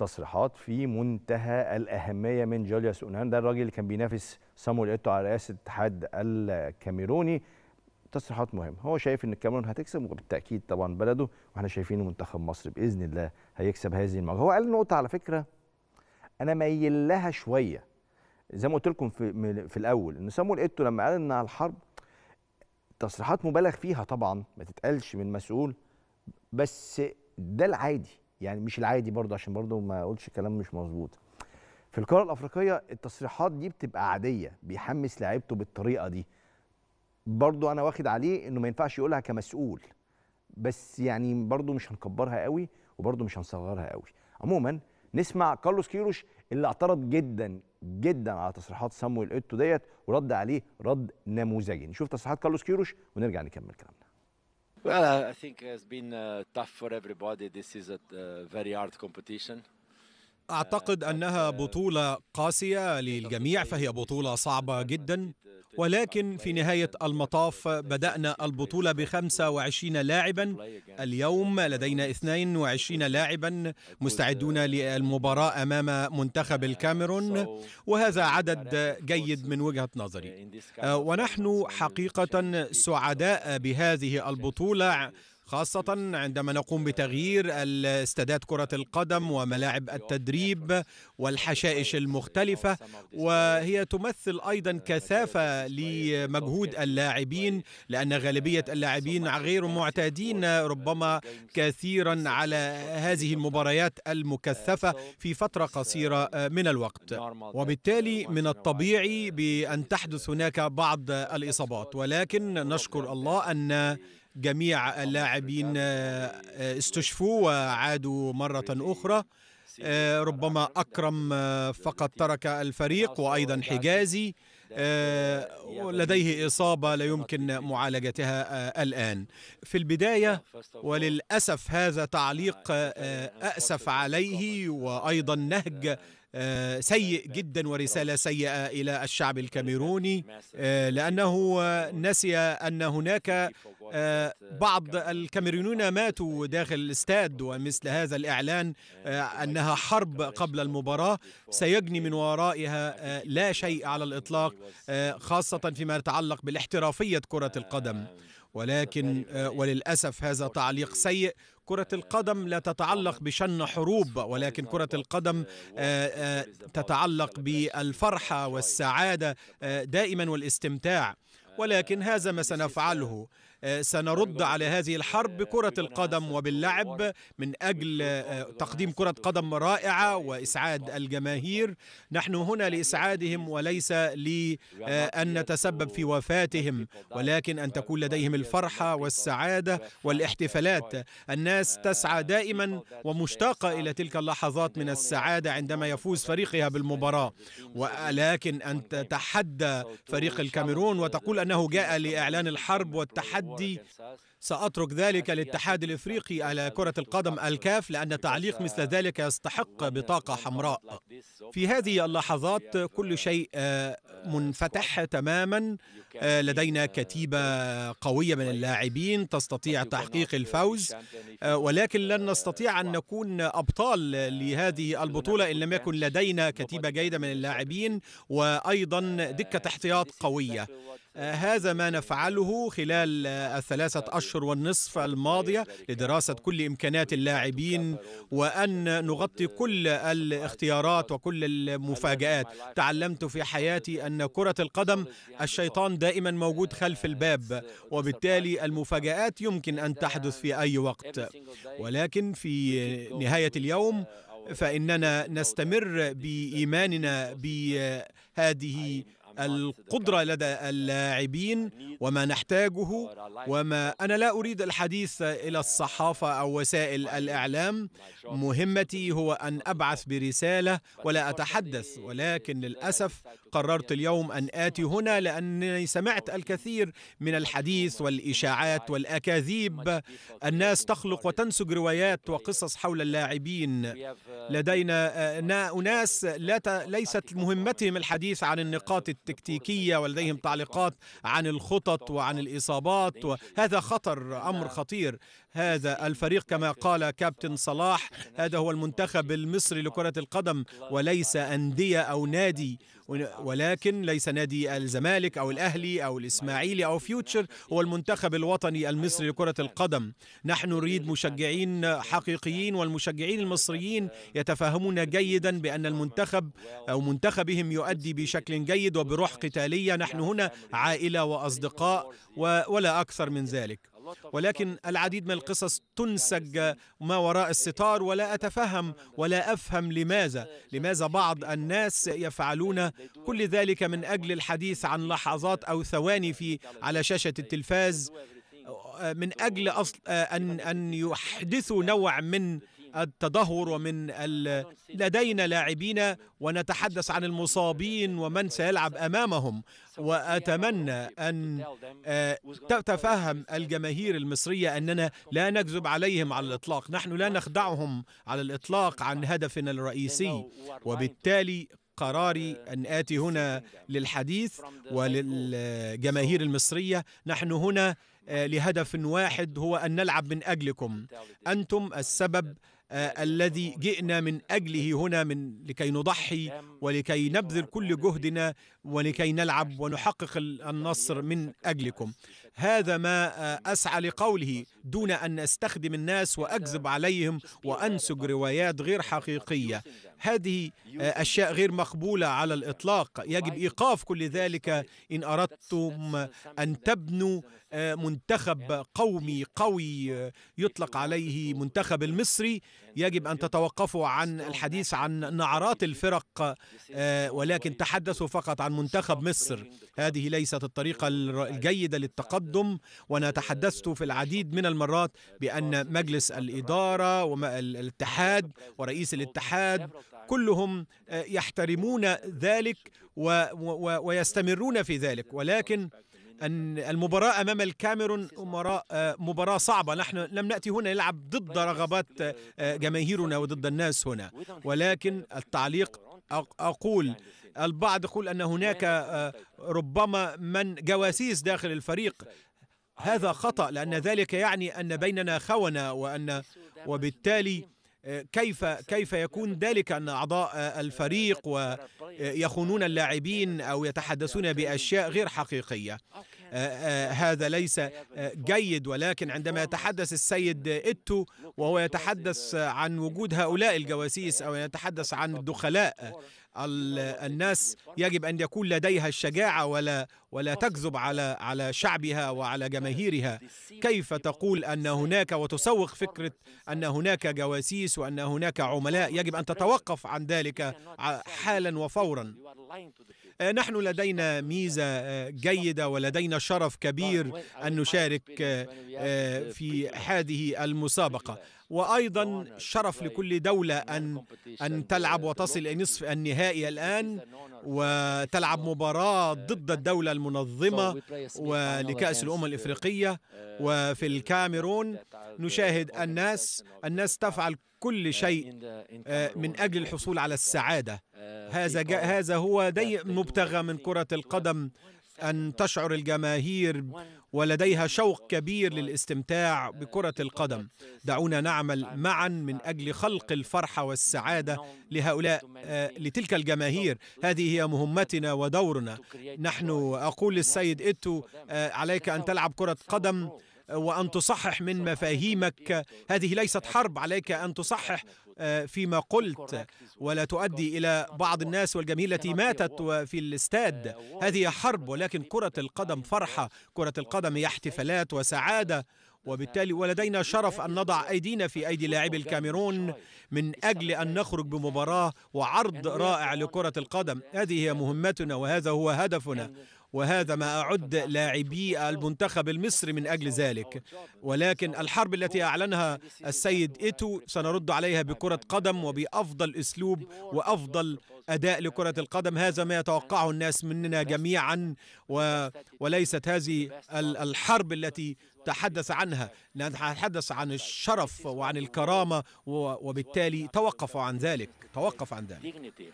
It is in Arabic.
تصريحات في منتهى الأهمية من جوليوس أونان ده الراجل اللي كان بينافس سامو إيتو على رئاسة الاتحاد الكاميروني تصريحات مهمة هو شايف أن الكاميرون هتكسب وبالتأكيد طبعا بلده وإحنا شايفين منتخب مصر بإذن الله هيكسب هذه المواجهة هو قال نقطة على فكرة أنا ميل لها شوية زي ما قلت لكم في, في الأول أن سامو إيتو لما قال أن على الحرب تصريحات مبالغ فيها طبعا ما تتقالش من مسؤول بس ده العادي يعني مش العادي برضه عشان برضه ما اقولش كلام مش مظبوط في القاره الافريقيه التصريحات دي بتبقى عاديه بيحمس لعيبته بالطريقه دي برضه انا واخد عليه انه ما ينفعش يقولها كمسؤول بس يعني برضه مش هنكبرها قوي وبرضه مش هنصغرها قوي عموما نسمع كارلوس كيروش اللي اعترض جدا جدا على تصريحات سامويل ايتو ديت ورد عليه رد نموذجي نشوف تصريحات كارلوس كيروش ونرجع نكمل كلامنا Well, I think it's been uh, tough for everybody. This is a uh, very hard competition. أعتقد أنها بطولة قاسية للجميع فهي بطولة صعبة جدا ولكن في نهاية المطاف بدأنا البطولة ب 25 لاعبا اليوم لدينا 22 لاعبا مستعدون للمباراة أمام منتخب الكاميرون وهذا عدد جيد من وجهة نظري آه، ونحن حقيقة سعداء بهذه البطولة خاصة عندما نقوم بتغيير استادات كرة القدم وملاعب التدريب والحشائش المختلفة وهي تمثل أيضا كثافة لمجهود اللاعبين لأن غالبية اللاعبين غير معتادين ربما كثيرا على هذه المباريات المكثفة في فترة قصيرة من الوقت وبالتالي من الطبيعي بأن تحدث هناك بعض الإصابات ولكن نشكر الله أن جميع اللاعبين آه، آه، استشفوا وعادوا مرة أخرى آه، ربما أكرم فقط ترك الفريق وأيضا حجازي لديه إصابة لا يمكن معالجتها الآن في البداية وللأسف هذا تعليق أسف عليه وأيضا نهج آه، سيء جدا ورسالة سيئة إلى الشعب الكاميروني آه، لأنه نسي أن هناك آه، بعض الكاميرونيون ماتوا داخل الاستاد ومثل هذا الإعلان أنها حرب قبل المباراة سيجني من ورائها لا شيء على الإطلاق خاصة فيما يتعلق بالاحترافية كرة القدم ولكن آه، وللأسف هذا تعليق سيء كرة آه، القدم لا تتعلق بشن حروب ولكن كرة القدم آه، تتعلق بالفرحة والسعادة دائما والاستمتاع ولكن هذا ما سنفعله آه، سنرد على هذه الحرب بكرة القدم وباللعب من أجل آه، تقديم كرة قدم رائعة وإسعاد الجماهير نحن هنا لإسعادهم وليس لأن آه، نتسبب في وفاتهم ولكن أن تكون لديهم الفرحة والسعادة والاحتفالات الناس تسعى دائما ومشتاقة إلى تلك اللحظات من السعادة عندما يفوز فريقها بالمباراة ولكن أن تتحدى فريق الكاميرون وتقول أنه جاء لإعلان الحرب والتحدي جدي سأترك ذلك للاتحاد الإفريقي على كرة القدم الكاف لأن تعليق مثل ذلك يستحق بطاقة حمراء في هذه اللحظات كل شيء آه، آه، منفتح تماما آه، لدينا كتيبة قوية من اللاعبين تستطيع تحقيق الفوز آه، ولكن لن uh, نستطيع أن نكون أبطال لهذه البطولة إن لم يكن لدينا كتيبة جيدة من اللاعبين وأيضا uh, دكة احتياط قوية uh, آه، هذا ما نفعله خلال الثلاثة أشهر والنصف الماضية لدراسة كل إمكانات اللاعبين وأن نغطي كل الاختيارات وكل المفاجآت تعلمت في حياتي أن كرة القدم الشيطان دائما موجود خلف الباب وبالتالي المفاجآت يمكن أن تحدث في أي وقت ولكن في نهاية اليوم فإننا نستمر بإيماننا بهذه القدرة لدى اللاعبين وما نحتاجه وما أنا لا أريد الحديث إلى الصحافة أو وسائل الإعلام مهمتي هو أن أبعث برسالة ولا أتحدث ولكن للأسف قررت اليوم أن آتي هنا لأنني سمعت الكثير من الحديث والإشاعات والأكاذيب الناس تخلق وتنسج روايات وقصص حول اللاعبين لدينا آه، أناس لا ليست مهمتهم الحديث عن النقاط التكتيكية ولديهم تعليقات عن الخطط وعن الإصابات وهذا خطر أمر خطير هذا الفريق كما قال كابتن صلاح هذا هو المنتخب المصري لكرة القدم وليس أندية أو نادي ولكن ليس نادي الزمالك أو الأهلي أو الإسماعيلي أو فيوتشر هو المنتخب الوطني المصري لكرة القدم نحن نريد مشجعين حقيقيين والمشجعين المصريين يتفهمون جيدا بأن المنتخب أو منتخبهم يؤدي بشكل جيد وبروح قتالية نحن هنا عائلة وأصدقاء ولا أكثر من ذلك ولكن العديد من القصص تنسج ما وراء الستار ولا أتفهم ولا أفهم لماذا لماذا بعض الناس يفعلون كل ذلك من أجل الحديث عن لحظات أو ثواني في على شاشة التلفاز من أجل أصل أن أن يحدثوا نوع من التدهور ومن لدينا لاعبين ونتحدث عن المصابين ومن سيلعب أمامهم وأتمنى أن آه، تتفهم الجماهير المصرية أننا لا نكذب عليهم على الإطلاق نحن لا نخدعهم على الإطلاق عن هدفنا الرئيسي وبالتالي قراري أن آتي هنا للحديث وللجماهير المصرية نحن هنا آه، لهدف واحد هو أن نلعب من أجلكم أنتم السبب آه، الذي جئنا من اجله هنا من لكي نضحي ولكي نبذل كل جهدنا ولكي نلعب ونحقق النصر من اجلكم هذا ما آه، أسعى لقوله دون أن أستخدم الناس وأكذب عليهم وأنسج روايات غير حقيقية هذه آه، أشياء غير مقبولة على الإطلاق يجب إيقاف كل ذلك إن أردتم أن تبنوا آه، منتخب قومي قوي يطلق عليه منتخب المصري يجب أن تتوقفوا عن الحديث عن نعرات الفرق ولكن تحدثوا فقط عن منتخب مصر هذه ليست الطريقة الجيدة للتقدم تقدم وانا تحدثت في العديد من المرات بان مجلس الاداره والاتحاد ورئيس الاتحاد كلهم آه، يحترمون ذلك ويستمرون في ذلك ولكن أن المباراة أمام الكاميرون مباراة, آه، مباراة صعبة نحن لم نأتي هنا نلعب ضد رغبات آه، جماهيرنا وضد الناس هنا ولكن التعليق أقول البعض يقول أن هناك نعم. آه، ربما من جواسيس داخل الفريق هذا خطأ لأن ذلك يعني أن بيننا خونة وأن وبالتالي آه، كيف كيف يكون ذلك ان اعضاء آه، الفريق ويخونون اللاعبين او يتحدثون باشياء غير حقيقيه آه، آه، هذا ليس آه، جيد ولكن عندما يتحدث السيد إتو وهو يتحدث عن وجود هؤلاء الجواسيس أو يتحدث عن الدخلاء الناس يجب ان يكون لديها الشجاعه ولا ولا تكذب على على شعبها وعلى جماهيرها كيف تقول ان هناك وتسوق فكره ان هناك جواسيس وان هناك عملاء يجب ان تتوقف عن ذلك حالا وفورا نحن لدينا ميزة آه، جيدة ولدينا شرف كبير أن نشارك آه، آه، في هذه المسابقة وأيضا شرف لكل دولة أن أن تلعب وتصل إلى نصف النهائي الآن وتلعب مباراة ضد الدولة المنظمة ولكأس الأمم الإفريقية وفي الكاميرون نشاهد الناس الناس تفعل كل شيء آه، من أجل الحصول على السعادة هذا هذا هو دي مبتغى من كرة القدم أن تشعر الجماهير ولديها شوق كبير للاستمتاع بكرة القدم دعونا نعمل معا من أجل خلق الفرحة والسعادة لهؤلاء آه، لتلك الجماهير هذه هي مهمتنا ودورنا نحن أقول للسيد إتو آه، عليك أن تلعب كرة قدم آه، وأن تصحح من مفاهيمك هذه ليست حرب عليك أن تصحح آه، فيما قلت ولا تؤدي إلى بعض الناس والجماهير التي ماتت في الاستاد uh, هذه حرب ولكن كرة القدم فرحة كرة القدم هي احتفالات وسعادة وبالتالي ولدينا شرف أن نضع أيدينا في أيدي لاعبي الكاميرون من أجل أن نخرج بمباراة وعرض رائع لكرة القدم هذه هي مهمتنا وهذا هو هدفنا وهذا ما أعد لاعبي المنتخب المصري من أجل ذلك ولكن الحرب التي أعلنها السيد إيتو سنرد عليها بكرة قدم وبأفضل أسلوب وأفضل أداء لكرة القدم هذا ما يتوقعه الناس مننا جميعا و... وليست هذه الحرب التي تحدث عنها نتحدث عن الشرف وعن الكرامة وبالتالي توقفوا عن ذلك توقف عن ذلك